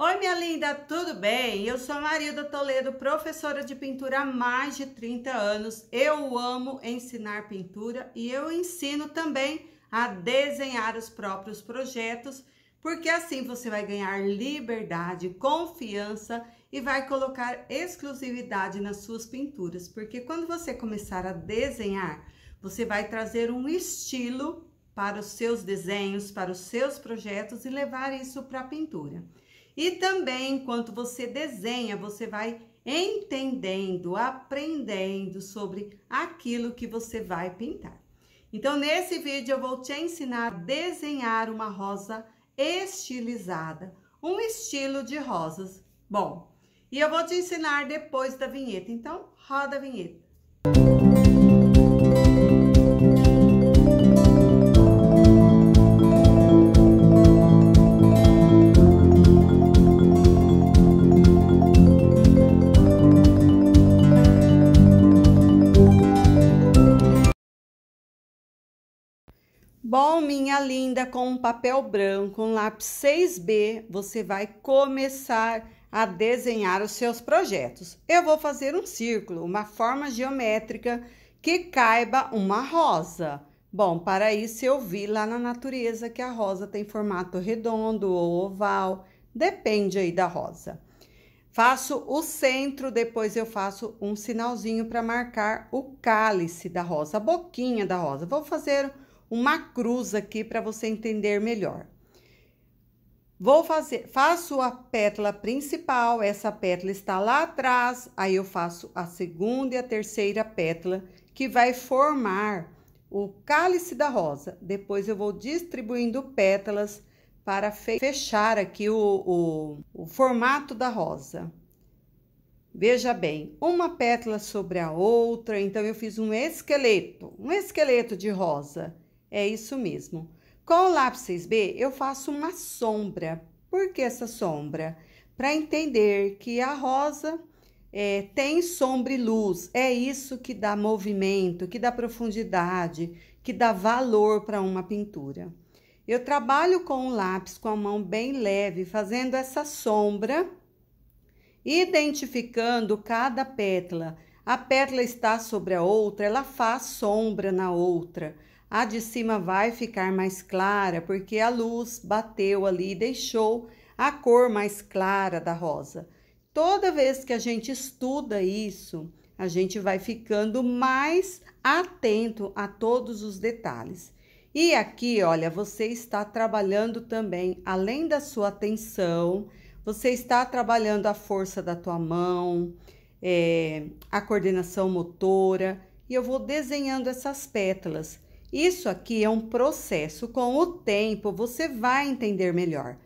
Oi, minha linda, tudo bem? Eu sou Marilda Toledo, professora de pintura há mais de 30 anos. Eu amo ensinar pintura e eu ensino também a desenhar os próprios projetos, porque assim você vai ganhar liberdade, confiança e vai colocar exclusividade nas suas pinturas, porque quando você começar a desenhar, você vai trazer um estilo para os seus desenhos, para os seus projetos e levar isso para a pintura. E também, enquanto você desenha, você vai entendendo, aprendendo sobre aquilo que você vai pintar. Então, nesse vídeo eu vou te ensinar a desenhar uma rosa estilizada, um estilo de rosas. Bom, e eu vou te ensinar depois da vinheta. Então, roda a vinheta. Música Bom, minha linda, com um papel branco, um lápis 6B, você vai começar a desenhar os seus projetos. Eu vou fazer um círculo, uma forma geométrica que caiba uma rosa. Bom, para isso eu vi lá na natureza que a rosa tem formato redondo ou oval, depende aí da rosa. Faço o centro, depois eu faço um sinalzinho para marcar o cálice da rosa, a boquinha da rosa. Vou fazer um uma cruz aqui para você entender melhor. Vou fazer, faço a pétala principal, essa pétala está lá atrás, aí eu faço a segunda e a terceira pétala que vai formar o cálice da rosa. Depois eu vou distribuindo pétalas para fechar aqui o, o, o formato da rosa. Veja bem, uma pétala sobre a outra, então eu fiz um esqueleto, um esqueleto de rosa. É isso mesmo. Com o lápis 6B, eu faço uma sombra. Por que essa sombra? Para entender que a rosa é, tem sombra e luz. É isso que dá movimento, que dá profundidade, que dá valor para uma pintura. Eu trabalho com o lápis com a mão bem leve, fazendo essa sombra, identificando cada pétala. A pétala está sobre a outra, ela faz sombra na outra. A de cima vai ficar mais clara porque a luz bateu ali e deixou a cor mais clara da rosa. Toda vez que a gente estuda isso, a gente vai ficando mais atento a todos os detalhes. E aqui, olha, você está trabalhando também, além da sua atenção, você está trabalhando a força da tua mão, é, a coordenação motora. E eu vou desenhando essas pétalas. Isso aqui é um processo, com o tempo você vai entender melhor.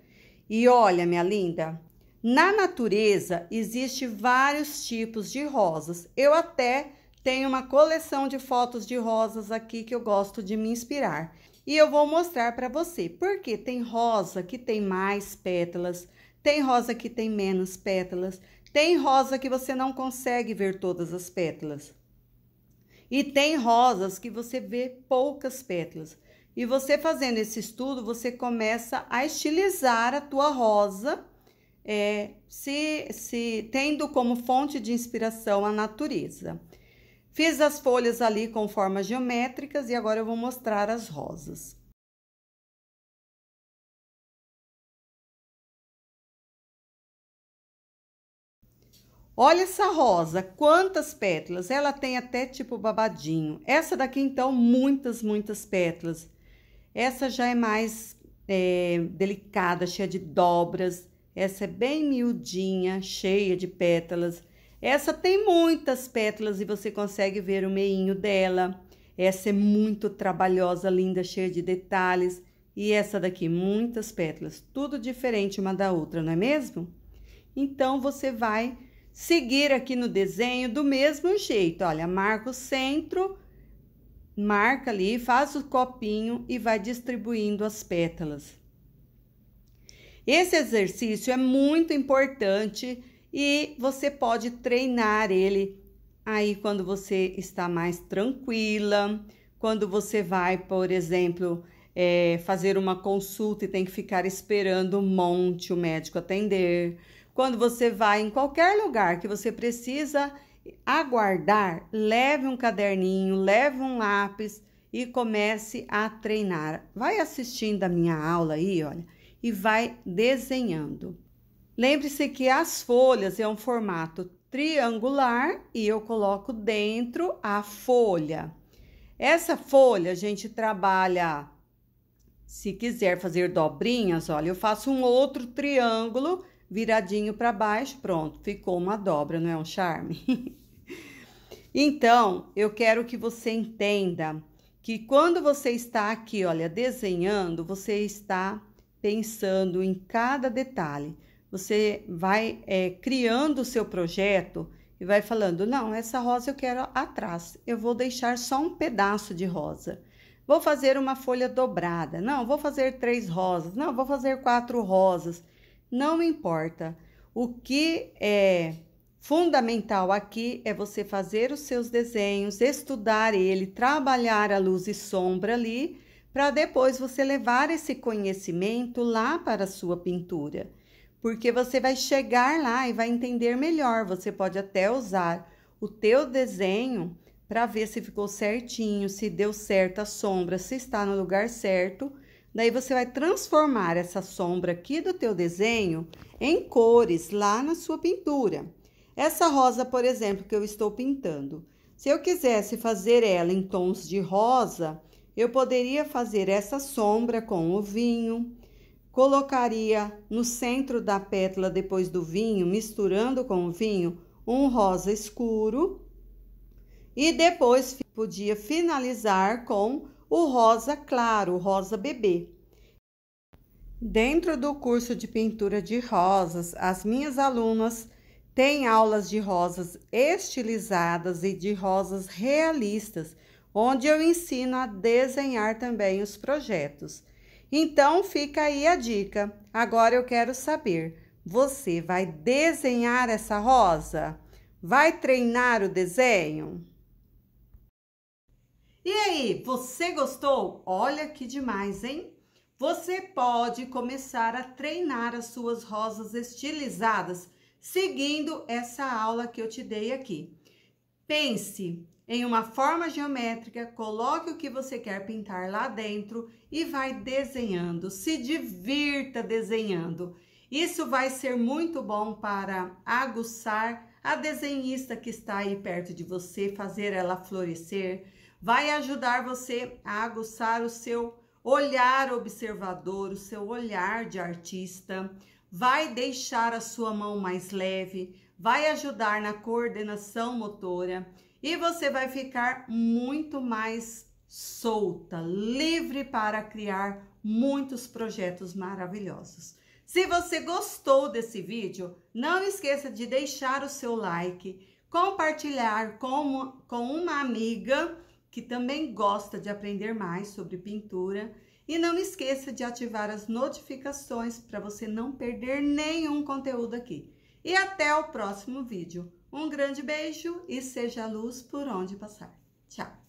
E olha, minha linda, na natureza existe vários tipos de rosas. Eu até tenho uma coleção de fotos de rosas aqui que eu gosto de me inspirar. E eu vou mostrar para você, porque tem rosa que tem mais pétalas, tem rosa que tem menos pétalas, tem rosa que você não consegue ver todas as pétalas. E tem rosas que você vê poucas pétalas. E você fazendo esse estudo, você começa a estilizar a tua rosa, é, se, se tendo como fonte de inspiração a natureza. Fiz as folhas ali com formas geométricas e agora eu vou mostrar as rosas. Olha essa rosa, quantas pétalas. Ela tem até tipo babadinho. Essa daqui, então, muitas, muitas pétalas. Essa já é mais é, delicada, cheia de dobras. Essa é bem miudinha, cheia de pétalas. Essa tem muitas pétalas e você consegue ver o meinho dela. Essa é muito trabalhosa, linda, cheia de detalhes. E essa daqui, muitas pétalas. Tudo diferente uma da outra, não é mesmo? Então, você vai Seguir aqui no desenho do mesmo jeito, olha, marca o centro, marca ali, faz o copinho e vai distribuindo as pétalas. Esse exercício é muito importante e você pode treinar ele aí quando você está mais tranquila, quando você vai, por exemplo, é, fazer uma consulta e tem que ficar esperando um monte o médico atender, quando você vai em qualquer lugar que você precisa aguardar, leve um caderninho, leve um lápis e comece a treinar. Vai assistindo a minha aula aí, olha, e vai desenhando. Lembre-se que as folhas é um formato triangular e eu coloco dentro a folha. Essa folha a gente trabalha se quiser fazer dobrinhas, olha, eu faço um outro triângulo viradinho para baixo, pronto, ficou uma dobra, não é um charme? então, eu quero que você entenda que quando você está aqui, olha, desenhando, você está pensando em cada detalhe. Você vai é, criando o seu projeto e vai falando: não, essa rosa eu quero atrás, eu vou deixar só um pedaço de rosa. Vou fazer uma folha dobrada, não, vou fazer três rosas, não, vou fazer quatro rosas não importa. O que é fundamental aqui é você fazer os seus desenhos, estudar ele, trabalhar a luz e sombra ali, para depois você levar esse conhecimento lá para a sua pintura. Porque você vai chegar lá e vai entender melhor. Você pode até usar o teu desenho para ver se ficou certinho, se deu certo a sombra, se está no lugar certo Daí você vai transformar essa sombra aqui do teu desenho em cores lá na sua pintura. Essa rosa, por exemplo, que eu estou pintando. Se eu quisesse fazer ela em tons de rosa, eu poderia fazer essa sombra com o vinho, colocaria no centro da pétala depois do vinho, misturando com o vinho, um rosa escuro e depois podia finalizar com o rosa claro, o rosa bebê. Dentro do curso de pintura de rosas, as minhas alunas têm aulas de rosas estilizadas e de rosas realistas, onde eu ensino a desenhar também os projetos. Então fica aí a dica. Agora eu quero saber: você vai desenhar essa rosa? Vai treinar o desenho? E aí, você gostou? Olha que demais, hein? Você pode começar a treinar as suas rosas estilizadas seguindo essa aula que eu te dei aqui. Pense em uma forma geométrica, coloque o que você quer pintar lá dentro e vai desenhando. Se divirta desenhando. Isso vai ser muito bom para aguçar a desenhista que está aí perto de você, fazer ela florescer vai ajudar você a aguçar o seu olhar observador, o seu olhar de artista, vai deixar a sua mão mais leve, vai ajudar na coordenação motora e você vai ficar muito mais solta, livre para criar muitos projetos maravilhosos. Se você gostou desse vídeo, não esqueça de deixar o seu like, compartilhar com, com uma amiga que também gosta de aprender mais sobre pintura. E não esqueça de ativar as notificações para você não perder nenhum conteúdo aqui. E até o próximo vídeo. Um grande beijo e seja luz por onde passar. Tchau!